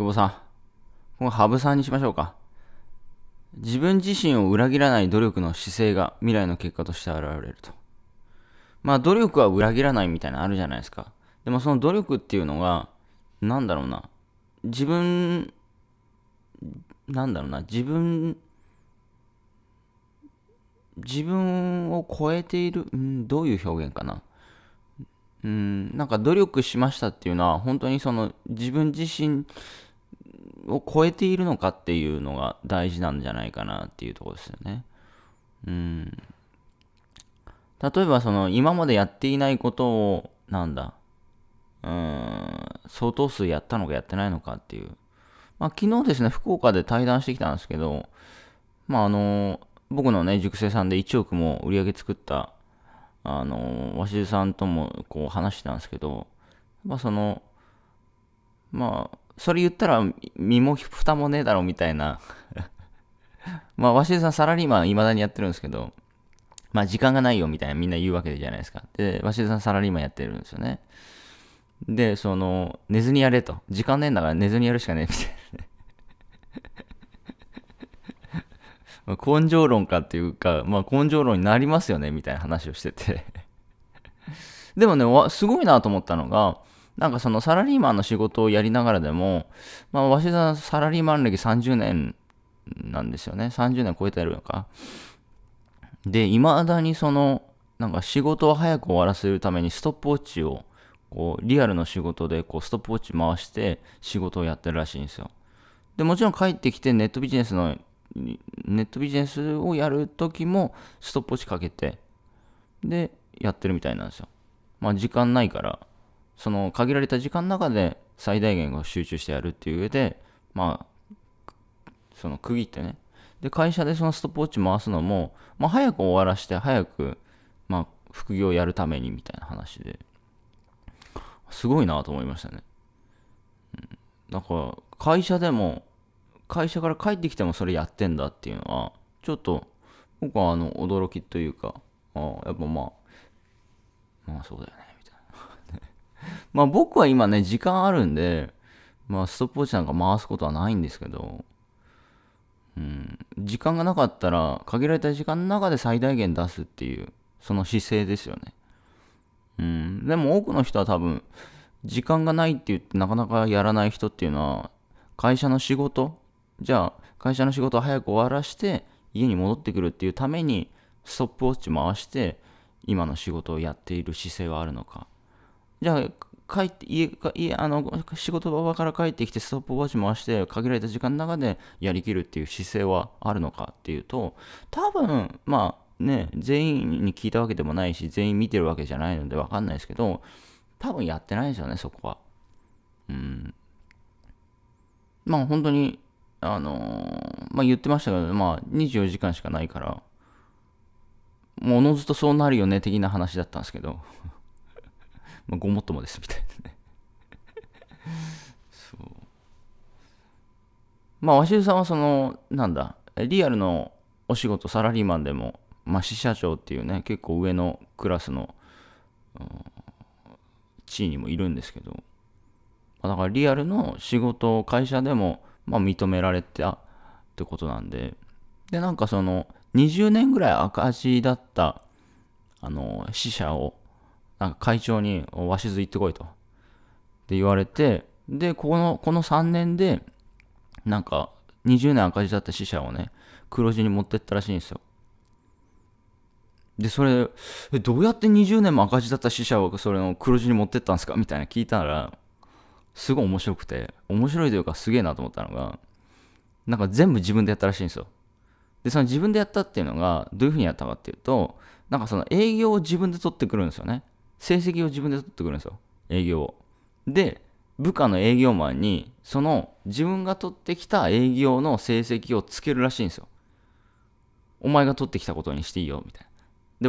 久保さん。この羽生さんにしましょうか。自分自身を裏切らない努力の姿勢が未来の結果として現れると。まあ努力は裏切らないみたいなのあるじゃないですか。でもその努力っていうのが、なんだろうな。自分、なんだろうな。自分、自分を超えている、うん、どういう表現かな。うん、なんか努力しましたっていうのは、本当にその自分自身を超えているのかっていうのが大事なんじゃないかなっていうとこですよね。うん。例えばその今までやっていないことを、なんだ、うん、相当数やったのかやってないのかっていう。まあ昨日ですね、福岡で対談してきたんですけど、まああの、僕のね、塾生さんで1億も売り上げ作った、あの、鷲津さんともこう話してたんですけど、まあその、まあ、それ言ったら身も蓋もねえだろみたいな まあ、鷲津さんサラリーマン未だにやってるんですけど、まあ時間がないよみたいなみんな言うわけじゃないですか。で、鷲津さんサラリーマンやってるんですよね。で、その、寝ずにやれと。時間ねえんだから寝ずにやるしかねえみたいな。根性論かっていうか、まあ根性論になりますよねみたいな話をしててでもね、すごいなと思ったのが、なんかそのサラリーマンの仕事をやりながらでも、まあ、わ田さんサラリーマン歴30年なんですよね。30年超えてるのか。で、いまだにその、なんか仕事を早く終わらせるためにストップウォッチを、こう、リアルの仕事でこうストップウォッチ回して仕事をやってるらしいんですよ。で、もちろん帰ってきてネットビジネスの、ネットビジネスをやるときもストップウォッチかけて、で、やってるみたいなんですよ。まあ時間ないからその限られた時間の中で最大限を集中してやるっていう上で、まあ、その区切ってね。で、会社でそのストップウォッチ回すのも、まあ、早く終わらして、早く、まあ、副業をやるためにみたいな話で、すごいなと思いましたね。うん、だから、会社でも、会社から帰ってきてもそれやってんだっていうのは、ちょっと、僕はあの、驚きというか、ああやっぱまあ、まあそうだよね。まあ僕は今ね、時間あるんで、まあストップウォッチなんか回すことはないんですけど、うん、時間がなかったら、限られた時間の中で最大限出すっていう、その姿勢ですよね。うん、でも多くの人は多分、時間がないって言ってなかなかやらない人っていうのは、会社の仕事、じゃあ会社の仕事を早く終わらして、家に戻ってくるっていうために、ストップウォッチ回して、今の仕事をやっている姿勢はあるのか。じゃあ、帰って、家、家、あの、仕事場から帰ってきて、ストップウォッチ回して、限られた時間の中でやりきるっていう姿勢はあるのかっていうと、多分、まあ、ね、全員に聞いたわけでもないし、全員見てるわけじゃないのでわかんないですけど、多分やってないですよね、そこは。うん。まあ、本当に、あのー、まあ言ってましたけど、まあ24時間しかないから、ものずとそうなるよね、的な話だったんですけど。まあ、ごもっともですみたいなねそうまあ鷲津さんはそのなんだリアルのお仕事サラリーマンでも、まあ、支社長っていうね結構上のクラスの、うん、地位にもいるんですけど、まあ、だからリアルの仕事会社でも、まあ、認められてってことなんででなんかその20年ぐらい赤字だったあの死者をなんか会長に、鷲津行ってこいと。って言われて、で、この、この3年で、なんか、20年赤字だった死者をね、黒字に持ってったらしいんですよ。で、それ、え、どうやって20年も赤字だった死者をそれの黒字に持ってったんですかみたいな聞いたら、すごい面白くて、面白いというかすげえなと思ったのが、なんか全部自分でやったらしいんですよ。で、その自分でやったっていうのが、どういうふうにやったかっていうと、なんかその営業を自分で取ってくるんですよね。成績を自分で取ってくるんですよ。営業を。で、部下の営業マンに、その自分が取ってきた営業の成績をつけるらしいんですよ。お前が取ってきたことにしていいよ、みたいな。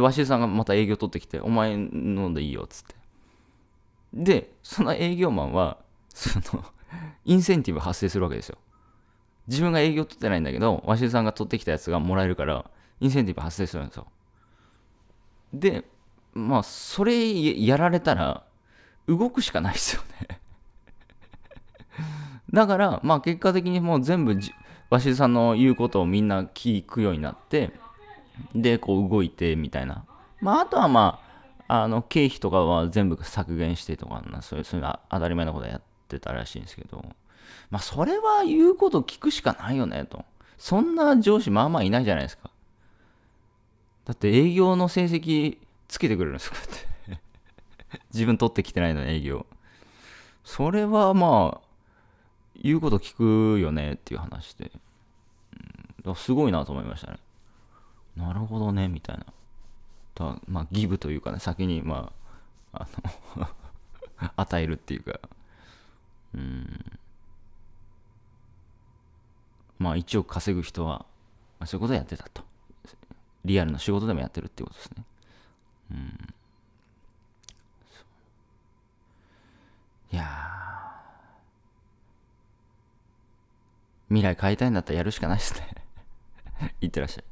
で、鷲井さんがまた営業取ってきて、お前飲んでいいよ、つって。で、その営業マンは、そのインセンティブ発生するわけですよ。自分が営業取ってないんだけど、鷲井さんが取ってきたやつがもらえるから、インセンティブ発生するんですよ。で、まあ、それやられたら、動くしかないですよね だから、まあ結果的にもう全部鷲津さんの言うことをみんな聞くようになって、で、こう動いてみたいな。まああとはまあ、あの経費とかは全部削減してとかそういう、そういう当たり前のことやってたらしいんですけど、まあそれは言うこと聞くしかないよねと。そんな上司まあまあいないじゃないですか。だって営業の成績つけてくれるんですこうやって。自分取ってきてないのに営業。それはまあ、言うこと聞くよねっていう話で。うん、すごいなと思いましたね。なるほどね、みたいな。だまあ、ギブというかね、先に、まあ、あの 与えるっていうか。うん。まあ、1億稼ぐ人は、まあ、そういうことをやってたと。リアルな仕事でもやってるってことですね。うん。いや未来変えたいんだったらやるしかないですねい ってらっしゃい。